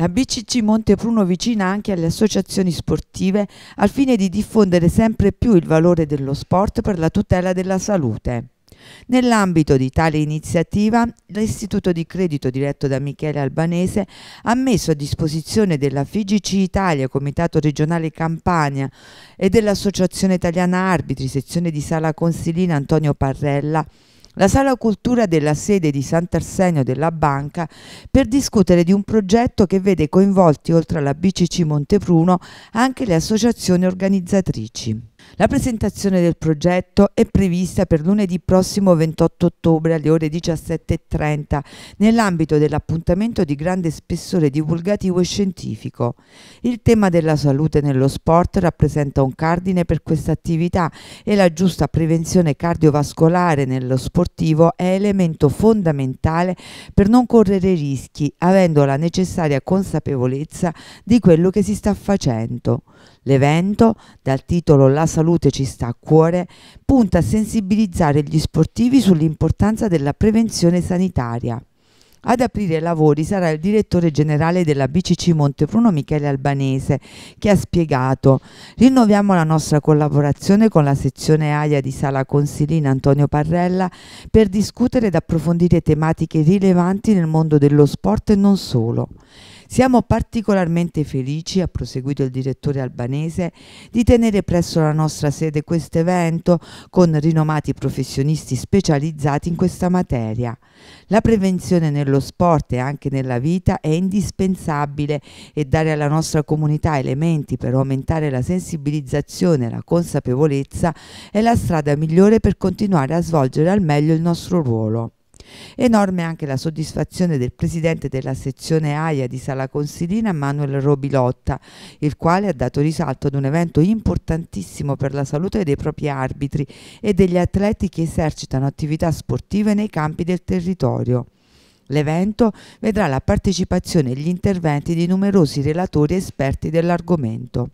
La BCC Montepruno vicina anche alle associazioni sportive al fine di diffondere sempre più il valore dello sport per la tutela della salute. Nell'ambito di tale iniziativa, l'Istituto di Credito diretto da Michele Albanese ha messo a disposizione della FIGC Italia, Comitato Regionale Campania e dell'Associazione Italiana Arbitri, sezione di Sala Consilina Antonio Parrella, la sala cultura della sede di Sant'Arsenio della Banca per discutere di un progetto che vede coinvolti oltre alla BCC Montepruno anche le associazioni organizzatrici. La presentazione del progetto è prevista per lunedì prossimo 28 ottobre alle ore 17.30 nell'ambito dell'appuntamento di grande spessore divulgativo e scientifico. Il tema della salute nello sport rappresenta un cardine per questa attività e la giusta prevenzione cardiovascolare nello sportivo è elemento fondamentale per non correre rischi, avendo la necessaria consapevolezza di quello che si sta facendo. L'evento, dal titolo La salute ci sta a cuore, punta a sensibilizzare gli sportivi sull'importanza della prevenzione sanitaria. Ad aprire i lavori sarà il direttore generale della BCC Montepruno Michele Albanese che ha spiegato rinnoviamo la nostra collaborazione con la sezione AIA di Sala Consilina Antonio Parrella per discutere ed approfondire tematiche rilevanti nel mondo dello sport e non solo. Siamo particolarmente felici, ha proseguito il direttore albanese, di tenere presso la nostra sede questo evento con rinomati professionisti specializzati in questa materia. La prevenzione nello sport e anche nella vita è indispensabile e dare alla nostra comunità elementi per aumentare la sensibilizzazione e la consapevolezza è la strada migliore per continuare a svolgere al meglio il nostro ruolo. Enorme anche la soddisfazione del presidente della sezione AIA di Sala Consilina, Manuel Robilotta, il quale ha dato risalto ad un evento importantissimo per la salute dei propri arbitri e degli atleti che esercitano attività sportive nei campi del territorio. L'evento vedrà la partecipazione e gli interventi di numerosi relatori esperti dell'argomento.